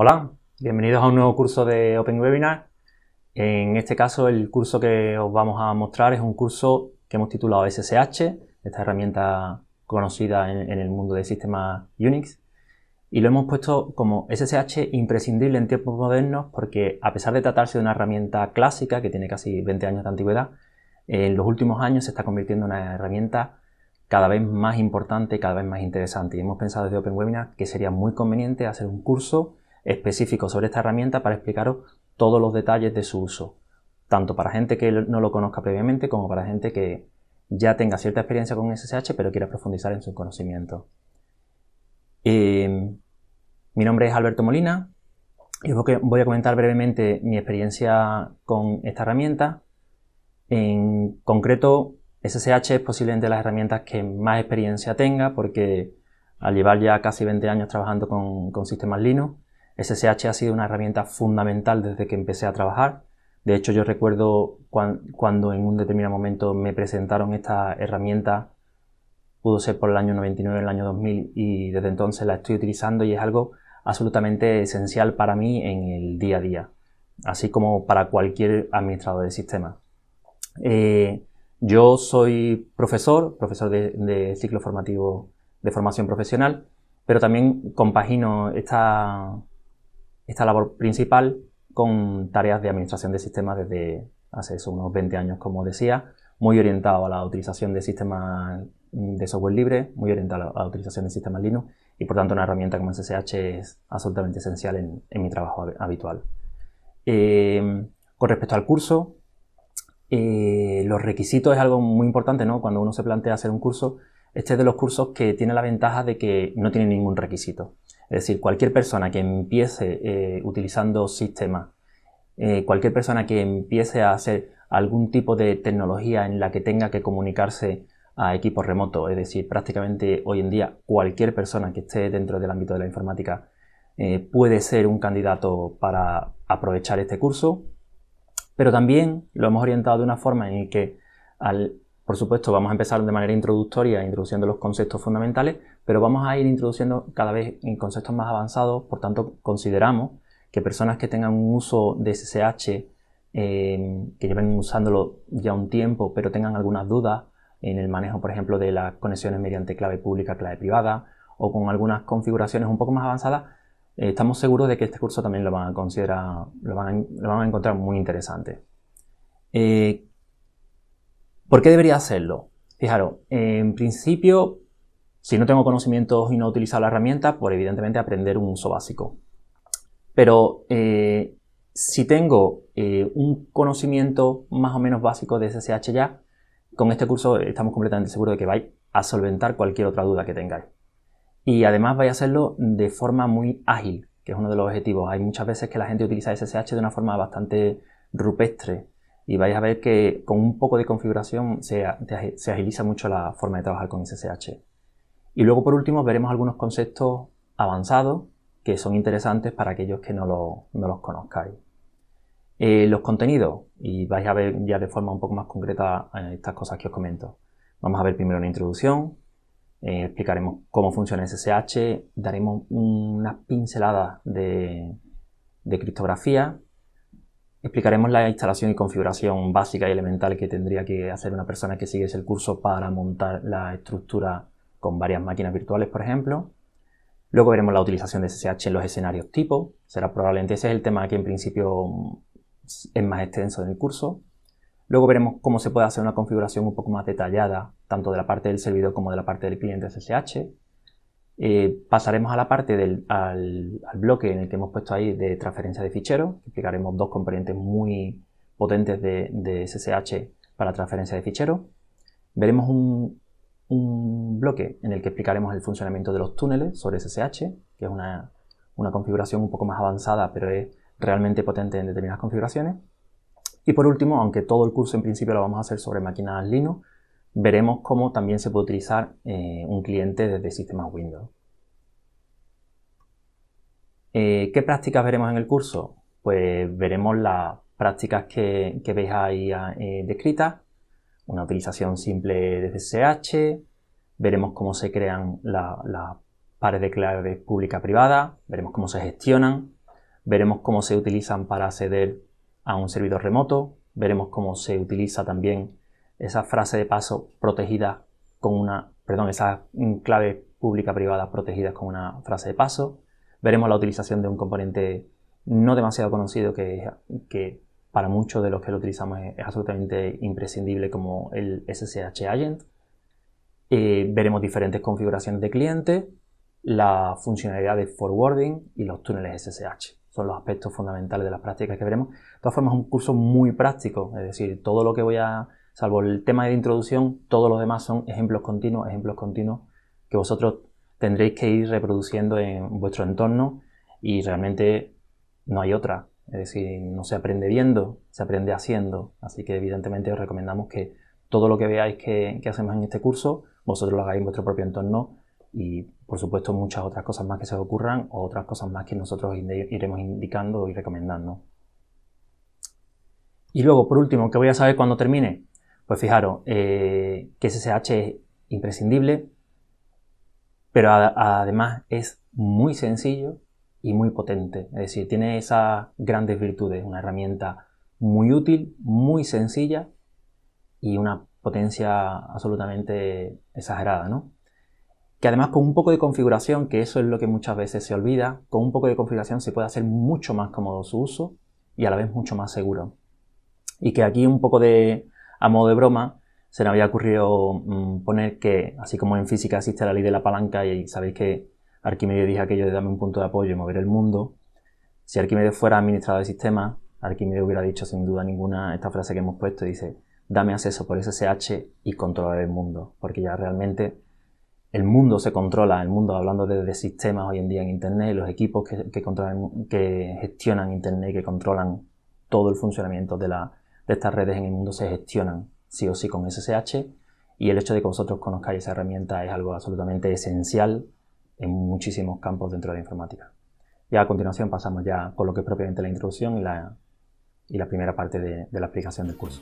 Hola, bienvenidos a un nuevo curso de Open Webinar. En este caso, el curso que os vamos a mostrar es un curso que hemos titulado SSH, esta herramienta conocida en, el mundo de sistemas Unix. Y lo hemos puesto como SSH imprescindible en tiempos modernos porque a pesar de tratarse de una herramienta clásica que tiene casi 20 años de antigüedad, en los últimos años se está convirtiendo en una herramienta cada vez más importante, cada vez más interesante. Y hemos pensado desde Open Webinar que sería muy conveniente hacer un curso específico sobre esta herramienta para explicaros todos los detalles de su uso, tanto para gente que no lo conozca previamente como para gente que ya tenga cierta experiencia con SSH pero quiera profundizar en su conocimiento. Em, mi nombre es Alberto Molina y voy a comentar brevemente mi experiencia con esta herramienta. En concreto, SSH es posiblemente de las herramientas que más experiencia tenga porque al llevar ya casi 20 años trabajando con sistemas Linux, SSH ha sido una herramienta fundamental desde que empecé a trabajar. De hecho, yo recuerdo cuando en un determinado momento me presentaron esta herramienta, pudo ser por el año 99, el año 2000, y desde entonces la estoy utilizando y es algo absolutamente esencial para mí en el día a día, así como para cualquier administrador de sistema. Eh, yo soy profesor, profesor de, de ciclo formativo de formación profesional, pero también compagino esta, esta labor principal con tareas de administración de sistemas desde hace unos 20 años, como decía, muy orientado a la utilización de sistemas de software libre, muy orientado a la utilización de sistemas Linux y por tanto una herramienta como SSH es absolutamente esencial en, mi trabajo habitual. Eh, con respecto al curso, eh, los requisitos es algo muy importante, ¿no? Cuando uno se plantea hacer un curso, este es de los cursos que tiene la ventaja de que no tiene ningún requisito. Es decir, cualquier persona que empiece eh, utilizando sistemas, eh, cualquier persona que empiece a hacer algún tipo de tecnología en la que tenga que comunicarse a equipos remotos, es decir, prácticamente hoy en día cualquier persona que esté dentro del ámbito de la informática eh, puede ser un candidato para aprovechar este curso, pero también lo hemos orientado de una forma en que, por supuesto, vamos a empezar de manera introductoria, introduciendo los conceptos fundamentales, pero vamos a ir introduciendo cada vez en conceptos más avanzados, por tanto consideramos que personas que tengan un uso de SSH, eh, que lleven usándolo ya un tiempo, pero tengan algunas dudas en el manejo, por ejemplo, de las conexiones mediante clave pública, clave privada, o con algunas configuraciones un poco más avanzadas, eh, estamos seguros de que este curso también lo van a considerar, lo van a, encontrar muy interesante. Eh, ¿Por qué debería hacerlo? Fijaros, en principio si no tengo conocimientos y no he utilizado la herramienta, pues evidentemente aprender un uso básico. Pero eh, si tengo eh, un conocimiento más o menos básico de SSH ya, con este curso estamos completamente seguros de que vais a solventar cualquier otra duda que tengáis. Y además vais a hacerlo de forma muy ágil, que es uno de los objetivos. Hay muchas veces que la gente utiliza SSH de una forma bastante rupestre y vais a ver que con un poco de configuración se, se agiliza mucho la forma de trabajar con SSH. Y luego, por último, veremos algunos conceptos avanzados que son interesantes para aquellos que no, los conozcáis. Eh, los contenidos, y vais a ver ya de forma un poco más concreta eh, estas cosas que os comento. Vamos a ver primero una introducción, eh, explicaremos cómo funciona SSH, daremos unas pinceladas de, de criptografía, explicaremos la instalación y configuración básica y elemental que tendría que hacer una persona que sigue el curso para montar la estructura con varias máquinas virtuales, por ejemplo. Luego veremos la utilización de SSH en los escenarios tipo. Será probablemente ese es el tema que en principio mm, es más extenso en el curso. Luego veremos cómo se puede hacer una configuración un poco más detallada, tanto de la parte del servidor como de la parte del cliente SSH. Eh, pasaremos a la parte del al, bloque en el que hemos puesto ahí de transferencia de ficheros. Explicaremos dos componentes muy potentes de, SSH para transferencia de ficheros. Veremos un bloque en el que explicaremos el funcionamiento de los túneles sobre SSH, que es una, configuración un poco más avanzada, pero es realmente potente en determinadas configuraciones. Y por último, aunque todo el curso en principio lo vamos a hacer sobre máquinas Linux, veremos cómo también se puede utilizar eh, un cliente desde sistemas Windows. Eh, ¿Qué prácticas veremos en el curso? Pues veremos las prácticas que, que veis ahí eh, descritas, una utilización simple de SSH, veremos cómo se crean las la pares de claves pública-privada, veremos cómo se gestionan, veremos cómo se utilizan para acceder a un servidor remoto, veremos cómo se utiliza también esa frase de paso protegida con una, perdón, esas claves pública-privada protegidas con una frase de paso, veremos la utilización de un componente no demasiado conocido que, que para muchos de los que lo utilizamos es absolutamente imprescindible como el SSH Agent, eh, veremos diferentes configuraciones de clientes, la funcionalidad de forwarding y los túneles SSH. Son los aspectos fundamentales de las prácticas que veremos. De todas formas, es un curso muy práctico, es decir, todo lo que voy a, salvo el tema de introducción, todos los demás son ejemplos continuos, ejemplos continuos que vosotros tendréis que ir reproduciendo en vuestro entorno y realmente no hay otra. Es decir, no se aprende viendo, se aprende haciendo. Así que evidentemente os recomendamos que todo lo que veáis que hacemos en este curso vosotros lo hagáis en vuestro propio entorno y, por supuesto, muchas otras cosas más que se os ocurran o otras cosas más que nosotros iremos indicando y recomendando. Y luego, por último, ¿qué voy a saber cuando termine? Pues fijaros, eh, que SSH es imprescindible, pero además es muy sencillo y muy potente. Es decir, tiene esas grandes virtudes, una herramienta muy útil, muy sencilla y una potencia absolutamente exagerada, ¿no? Que además con un poco de configuración, que eso es lo que muchas veces se olvida, con un poco de configuración se puede hacer mucho más cómodo su uso y a la vez mucho más seguro. Y que aquí un poco de, a modo de broma, se me había ocurrido mm, poner que, así como en física existe la ley de la palanca y sabéis que Arquímedes dijo aquello de darme un punto de apoyo y mover el mundo, si Arquímedes fuera administrador de sistemas, Arquímedes hubiera dicho sin duda ninguna esta frase que hemos puesto, y dice, dame acceso por SSH y controlar el mundo, porque ya realmente el mundo se controla, el mundo hablando de, sistemas hoy en día en Internet, los equipos que, controlan, que gestionan Internet, que controlan todo el funcionamiento de, estas redes en el mundo se gestionan sí o sí con SSH y el hecho de que vosotros conozcáis esa herramienta es algo absolutamente esencial en muchísimos campos dentro de la informática. Ya a continuación pasamos ya con lo que es propiamente la introducción y la, y la primera parte de, la aplicación del curso.